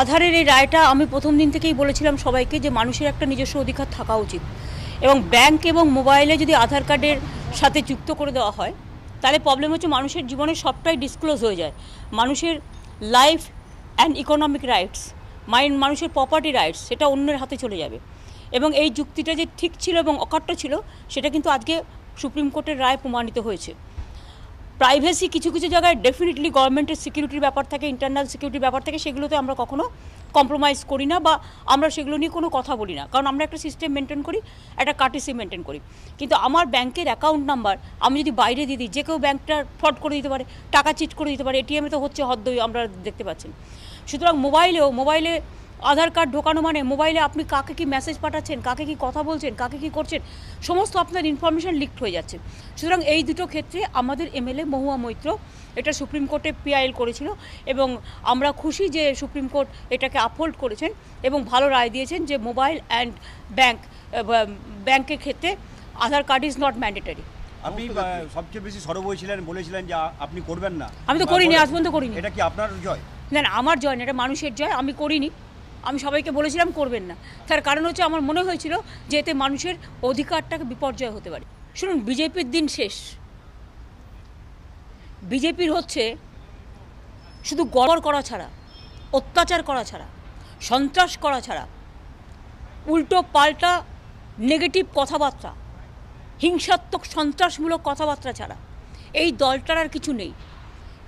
আধারের এই রায়টা আমি প্রথম দিন থেকেই বলেছিলাম সবাইকে যে মানুষের একটা নিজস্ব অধিকার থাকা উচিত এবং ব্যাংক এবং মোবাইলে যদি আধার কার্ডের সাথে যুক্ত করে দেওয়া হয় তাহলে প্রবলেম হচ্ছে মানুষের জীবনে সবটাই ডিসক্লোজ হয়ে যায় মানুষের life and economic rights mind মানুষের প্রপার্টি রাইটস সেটা অন্যের হাতে চলে যাবে এবং এই যুক্তিটা যে ঠিক ছিল এবং অকাট্য ছিল সেটা কিন্তু আজকে সুপ্রিম কোর্টের রায় প্রমাণিত হয়েছে প্রাইভেসি কিছু কিছু জায়গায় ডেফিনেটলি গভর্নমেন্টের সিকিউরিটির ব্যাপার থাকে ইন্টারনাল সিকিউরিটির ব্যাপার থাকে সেগুলোতে আমরা কখনো কম্প্রোমাইজ করি না বা আমরা সেগুলো নিয়ে কোনো কথা বলি না কারণ আমরা একটা সিস্টেম মেনটেন করি একটা কার্টিসি মেনটেন করি কিন্তু আমার ব্যাংকের অ্যাকাউন্ট নাম্বার আমি যদি বাইরে দিয়ে দিই যে কেউ ব্যাংকটা ফ্রড করে দিতে পারে টাকা চিট করে দিতে পারে এটিএমে তো হচ্ছে হদ্দই আমরা দেখতে পাচ্ছি সুতরাং মোবাইলেও মোবাইলে আধার কার্ড ঢোকানো মানে মোবাইলে আপনি কাকে কি মেসেজ পাঠাচ্ছেন কাকে কি কথা বলছেন কাকে কি করছেন সমস্ত আপনার ইনফরমেশান লিক হয়ে যাচ্ছে সুতরাং এই দুটো ক্ষেত্রে আমাদের এমএলএ মহুয়া মৈত্র এটা সুপ্রিম কোর্টে পিআইএল করেছিল এবং আমরা খুশি যে সুপ্রিম কোর্ট এটাকে আপহোল্ড করেছেন এবং ভালো রায় দিয়েছেন যে মোবাইল অ্যান্ড ব্যাংক ব্যাংকের ক্ষেত্রে Aadhaar card is not mandatory আপনি সবচেয়ে বেশি সরব হয়েছিলেন বলেছিলেন যে আপনি করবেন না আমি তো করিনি আজ পর্যন্ত করিনি এটা কি আপনার জয় না না আমার জয় না এটা মানুষের জয় আমি করিনি আমি সবাইকে বলেছিলাম করবেন না তার কারণ হচ্ছে আমার মনে হয়েছিল যে এতে মানুষের অধিকারটাকে বিপর্যয় হতে পারে শুনুন বিজেপির দিন শেষ বিজেপির হচ্ছে শুধু গড় করা ছাড়া অত্যাচার করা ছাড়া সন্ত্রাস করা ছাড়া উল্টো পাল্টা নেগেটিভ কথাবার্তা হিংসাত্মক সন্ত্রাসমূলক কথাবার্তা ছাড়া এই দলটার আর কিছু নেই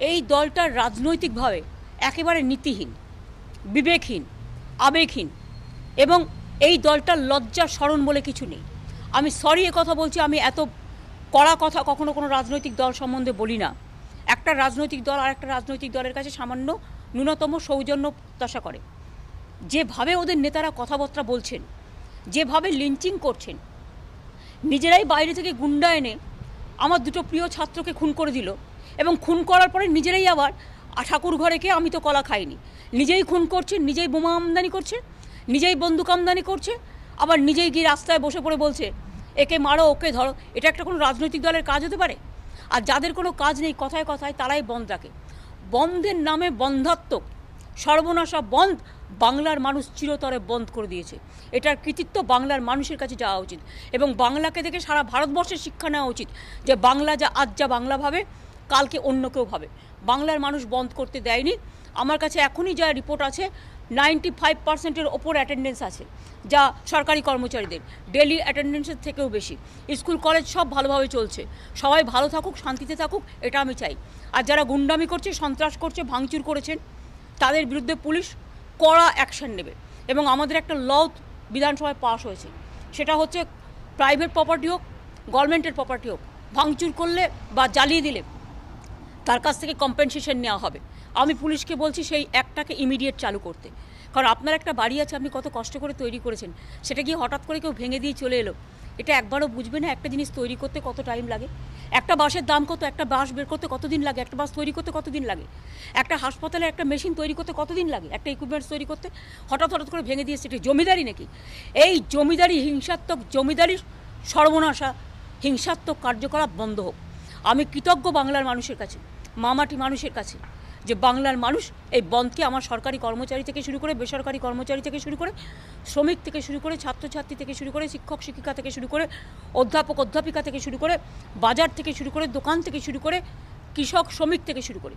এই দলটার রাজনৈতিকভাবে একেবারে নীতিহীন বিবেকহীন আবেগহীন এবং এই দলটার লজ্জা স্মরণ বলে কিছু নেই আমি সরি কথা বলছি আমি এত কড়া কথা কখনো কোনো রাজনৈতিক দল সম্বন্ধে বলি না একটা রাজনৈতিক দল আর একটা রাজনৈতিক দলের কাছে সামান্য ন্যূনতম সৌজন্য প্রত্যাশা করে যেভাবে ওদের নেতারা কথাবার্তা বলছেন যেভাবে লিঞ্চিং করছেন নিজেরাই বাইরে থেকে গুন্ডা এনে আমার দুটো প্রিয় ছাত্রকে খুন করে দিল এবং খুন করার পরে নিজেরাই আবার আর ঠাকুর ঘরে কে আমি তো কলা খাইনি নিজেই খুন করছে নিজেই বোমা আমদানি করছে নিজেই বন্দুক আমদানি করছে আবার নিজেই গিয়ে রাস্তায় বসে পড়ে বলছে একে মারো ওকে ধরো এটা একটা কোনো রাজনৈতিক দলের কাজ হতে পারে আর যাদের কোনো কাজ নেই কথায় কথায় তারাই বন্ধ রাখে বন্ধের নামে বন্ধাত্মক সর্বনাশা বন্ধ বাংলার মানুষ চিরতরে বন্ধ করে দিয়েছে এটার কৃতিত্ব বাংলার মানুষের কাছে যাওয়া উচিত এবং বাংলাকে দেখে সারা ভারতবর্ষে শিক্ষা নেওয়া উচিত যে বাংলা যা আজ যা বাংলাভাবে কালকে অন্য কেউ ভাবে বাংলার মানুষ বন্ধ করতে দেয়নি আমার কাছে এখনই যা রিপোর্ট আছে নাইনটি ফাইভ পার্সেন্টের ওপর অ্যাটেন্ডেন্স আছে যা সরকারি কর্মচারীদের ডেলি অ্যাটেন্ডেন্সের থেকেও বেশি স্কুল কলেজ সব ভালোভাবে চলছে সবাই ভালো থাকুক শান্তিতে থাকুক এটা আমি চাই আর যারা গুন্ডামি করছে সন্ত্রাস করছে ভাঙচুর করেছেন তাদের বিরুদ্ধে পুলিশ কড়া অ্যাকশন নেবে এবং আমাদের একটা ল বিধানসভায় পাশ হয়েছে সেটা হচ্ছে প্রাইভেট প্রপার্টি হোক গভর্নমেন্টের প্রপার্টি হোক ভাঙচুর করলে বা জ্বালিয়ে দিলে তার কাছ থেকে কম্পেনসেশন নেওয়া হবে আমি পুলিশকে বলছি সেই একটাকে ইমিডিয়েট চালু করতে কারণ আপনার একটা বাড়ি আছে আপনি কত কষ্ট করে তৈরি করেছেন সেটা গিয়ে হঠাৎ করে কেউ ভেঙে দিয়ে চলে এলো এটা একবারও বুঝবে না একটা জিনিস তৈরি করতে কত টাইম লাগে একটা বাঁশের দাম কত একটা বাঁশ বের করতে কতদিন লাগে একটা বাস তৈরি করতে কতদিন লাগে একটা হাসপাতালে একটা মেশিন তৈরি করতে কতদিন লাগে একটা ইকুইপমেন্টস তৈরি করতে হঠাৎ হঠাৎ করে ভেঙে দিয়ে সেটি জমিদারি নাকি এই জমিদারি হিংসাত্মক জমিদারি সর্বনাশা হিংসাত্মক কার্যকলাপ বন্ধ হোক আমি কৃতজ্ঞ বাংলার মানুষের কাছে মামাটি মানুষের কাছে যে বাংলার মানুষ এই বন্ধকে আমার সরকারি কর্মচারী থেকে শুরু করে বেসরকারি কর্মচারী থেকে শুরু করে শ্রমিক থেকে শুরু করে ছাত্রছাত্রী থেকে শুরু করে শিক্ষক শিক্ষিকা থেকে শুরু করে অধ্যাপক অধ্যাপিকা থেকে শুরু করে বাজার থেকে শুরু করে দোকান থেকে শুরু করে কৃষক শ্রমিক থেকে শুরু করে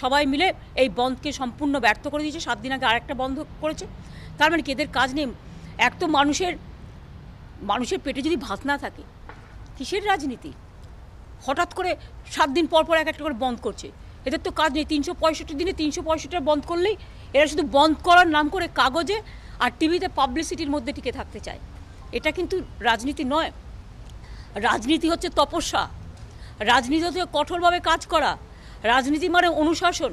সবাই মিলে এই বন্ধকে সম্পূর্ণ ব্যর্থ করে দিয়েছে সাত দিন আগে আরেকটা বন্ধ করেছে তার মানে কি এদের কাজ নেই এক তো মানুষের মানুষের পেটে যদি ভাত না থাকে কিসের রাজনীতি হঠাৎ করে সাত দিন পর পর এক একটা করে বন্ধ করছে এদের তো কাজ নেই তিনশো পঁয়ষট্টি দিনে তিনশো পঁয়ষট্টিটা বন্ধ করলেই এরা শুধু বন্ধ করার নাম করে কাগজে আর টিভিতে পাবলিসিটির মধ্যে টিকে থাকতে চায় এটা কিন্তু রাজনীতি নয় রাজনীতি হচ্ছে তপস্যা রাজনীতি হচ্ছে কঠোরভাবে কাজ করা রাজনীতি মানে অনুশাসন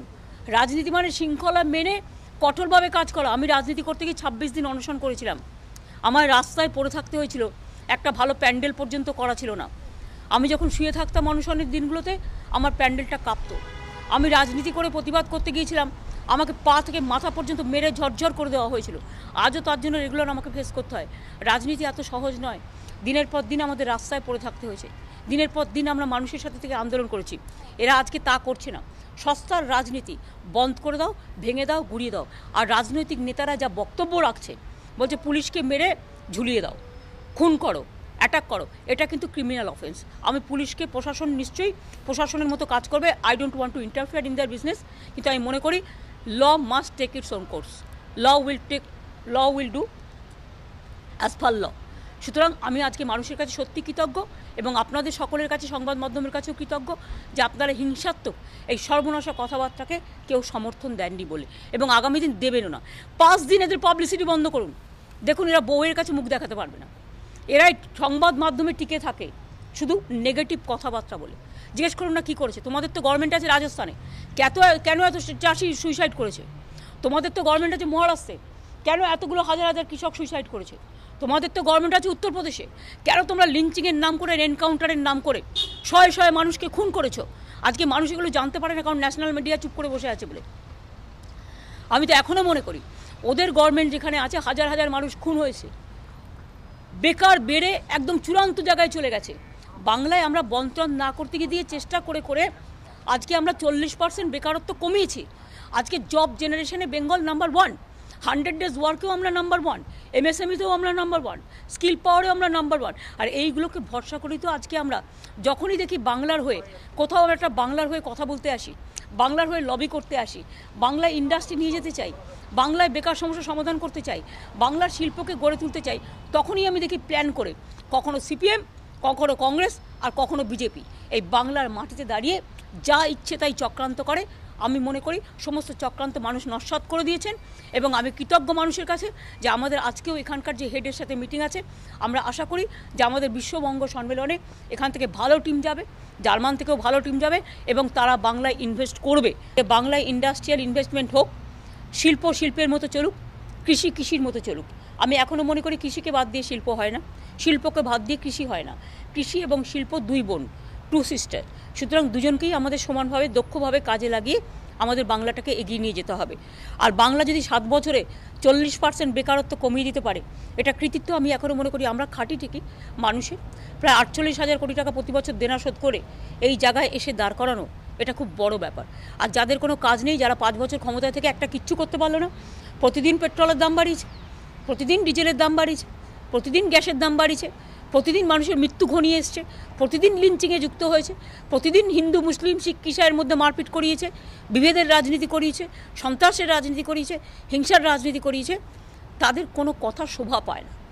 রাজনীতি মানে শৃঙ্খলা মেনে কঠোরভাবে কাজ করা আমি রাজনীতি করতে গিয়ে ছাব্বিশ দিন অনশন করেছিলাম আমার রাস্তায় পড়ে থাকতে হয়েছিল একটা ভালো প্যান্ডেল পর্যন্ত করা ছিল না আমি যখন শুয়ে থাকতাম অনশনের দিনগুলোতে আমার প্যান্ডেলটা কাঁপত আমি রাজনীতি করে প্রতিবাদ করতে গিয়েছিলাম আমাকে পা থেকে মাথা পর্যন্ত মেরে ঝরঝর করে দেওয়া হয়েছিল আজও তার জন্য রেগুলার আমাকে ফেস করতে হয় রাজনীতি এত সহজ নয় দিনের পর দিন আমাদের রাস্তায় পড়ে থাকতে হয়েছে দিনের পর দিন আমরা মানুষের সাথে থেকে আন্দোলন করেছি এরা আজকে তা করছে না সস্তার রাজনীতি বন্ধ করে দাও ভেঙে দাও গুড়িয়ে দাও আর রাজনৈতিক নেতারা যা বক্তব্য রাখছে বলছে পুলিশকে মেরে ঝুলিয়ে দাও খুন করো অ্যাটাক করো এটা কিন্তু ক্রিমিনাল অফেন্স আমি পুলিশকে প্রশাসন নিশ্চয়ই প্রশাসনের মতো কাজ করবে I don't want to interfere in their business কিন্তু আমি মনে করি law must take its own course law will take law will do as far law সুতরাং আমি আজকে মানুষের কাছে সত্যি কৃতজ্ঞ এবং আপনাদের সকলের কাছে সংবাদ মাধ্যমের কাছেও কৃতজ্ঞ যে আপনারা হিংসাত্মক এই সর্বনাশা কথাবার্তাকে কেউ সমর্থন দেননি বলে এবং আগামী দিন দেবেনও না পাঁচ দিন এদের পাবলিসিটি বন্ধ করুন দেখুন এরা বউয়ের কাছে মুখ দেখাতে পারবে না এরাই সংবাদ মাধ্যমে টিকে থাকে শুধু নেগেটিভ কথাবার্তা বলে জিজ্ঞেস করুন না কী করেছে তোমাদের তো গভর্নমেন্ট আছে রাজস্থানে কত কেন এত চাষি সুইসাইড করেছে তোমাদের তো গভর্নমেন্ট আছে মহারাষ্ট্রে কেন এতগুলো হাজার হাজার কৃষক সুইসাইড করেছে তোমাদের তো গভর্নমেন্ট আছে উত্তরপ্রদেশে কেন তোমরা লিঞ্চিংয়ের নাম করে এনকাউন্টারের নাম করে শয়ে শয়ে মানুষকে খুন করেছো আজকে মানুষ এগুলো জানতে পারে না কারণ ন্যাশনাল মিডিয়া চুপ করে বসে আছে বলে আমি তো এখনও মনে করি ওদের গভর্নমেন্ট যেখানে আছে হাজার হাজার মানুষ খুন হয়েছে বেকার বেড়ে একদম চূড়ান্ত জায়গায় চলে গেছে বাংলায় আমরা বন্টন না করতে গিয়ে দিয়ে চেষ্টা করে করে আজকে আমরা চল্লিশ পার্সেন্ট বেকারত্ব কমিয়েছি আজকে জব জেনারেশনে Bengal number one hundred days ওয়ার্কেও আমরা নাম্বার ওয়ান এমএসএমইতেও আমরা নাম্বার ওয়ান স্কিল পাওয়ারেও আমরা নাম্বার ওয়ান আর এইগুলোকে ভরসা করেই তো আজকে আমরা যখনই দেখি বাংলার হয়ে কোথাও একটা বাংলার হয়ে কথা বলতে আসি বাংলার হয়ে লবি করতে আসি বাংলা ইন্ডাস্ট্রি নিয়ে যেতে চাই বাংলায় বেকার সমস্যা সমাধান করতে চাই বাংলার শিল্পকে গড়ে তুলতে চাই তখনই আমি দেখি প্ল্যান করে কখনো সিপিএম কখনো কংগ্রেস আর কখনো বিজেপি এই বাংলার মাটিতে দাঁড়িয়ে যা ইচ্ছে তাই চক্রান্ত করে আমি মনে করি সমস্ত চক্রান্ত মানুষ নস্বাত করে দিয়েছেন এবং আমি কৃতজ্ঞ মানুষের কাছে যে আমাদের আজকেও এখানকার যে হেডের সাথে মিটিং আছে আমরা আশা করি যে আমাদের বিশ্ববঙ্গ সম্মেলনে এখান থেকে ভালো টিম যাবে জার্মান থেকেও ভালো টিম যাবে এবং তারা বাংলায় ইনভেস্ট করবে বাংলায় ইন্ডাস্ট্রিয়াল ইনভেস্টমেন্ট হোক শিল্প শিল্পের মতো চলুক কৃষি কৃষির মতো চলুক আমি এখনও মনে করি কৃষিকে বাদ দিয়ে শিল্প হয় না শিল্পকে বাদ দিয়ে কৃষি হয় না কৃষি এবং শিল্প দুই বোন টু সিস্টার সুতরাং দুজনকেই আমাদের সমানভাবে দক্ষভাবে কাজে লাগিয়ে আমাদের বাংলাটাকে এগিয়ে নিয়ে যেতে হবে আর বাংলা যদি সাত বছরে চল্লিশ পার্সেন্ট বেকারত্ব কমিয়ে দিতে পারে এটা কৃতিত্ব আমি এখনও মনে করি আমরা খাটি ঠিকই মানুষের প্রায় আটচল্লিশ হাজার কোটি টাকা প্রতি বছর দেনা শোধ করে এই জায়গায় এসে দাঁড় করানো এটা খুব বড় ব্যাপার আর যাদের কোনো কাজ নেই যারা পাঁচ বছর ক্ষমতায় থেকে একটা কিচ্ছু করতে পারলো না প্রতিদিন পেট্রোলের দাম বাড়িয়েছে প্রতিদিন ডিজেলের দাম বাড়িয়েছে প্রতিদিন গ্যাসের দাম বাড়িয়েছে প্রতিদিন মানুষের মৃত্যু ঘনিয়ে এসছে প্রতিদিন লিঞ্চিংয়ে যুক্ত হয়েছে প্রতিদিন হিন্দু মুসলিম শিখ ইসাইয়ের মধ্যে মারপিট করিয়েছে বিভেদের রাজনীতি করিয়েছে সন্ত্রাসের রাজনীতি করিয়েছে হিংসার রাজনীতি করিয়েছে তাদের কোনো কথা শোভা পায় না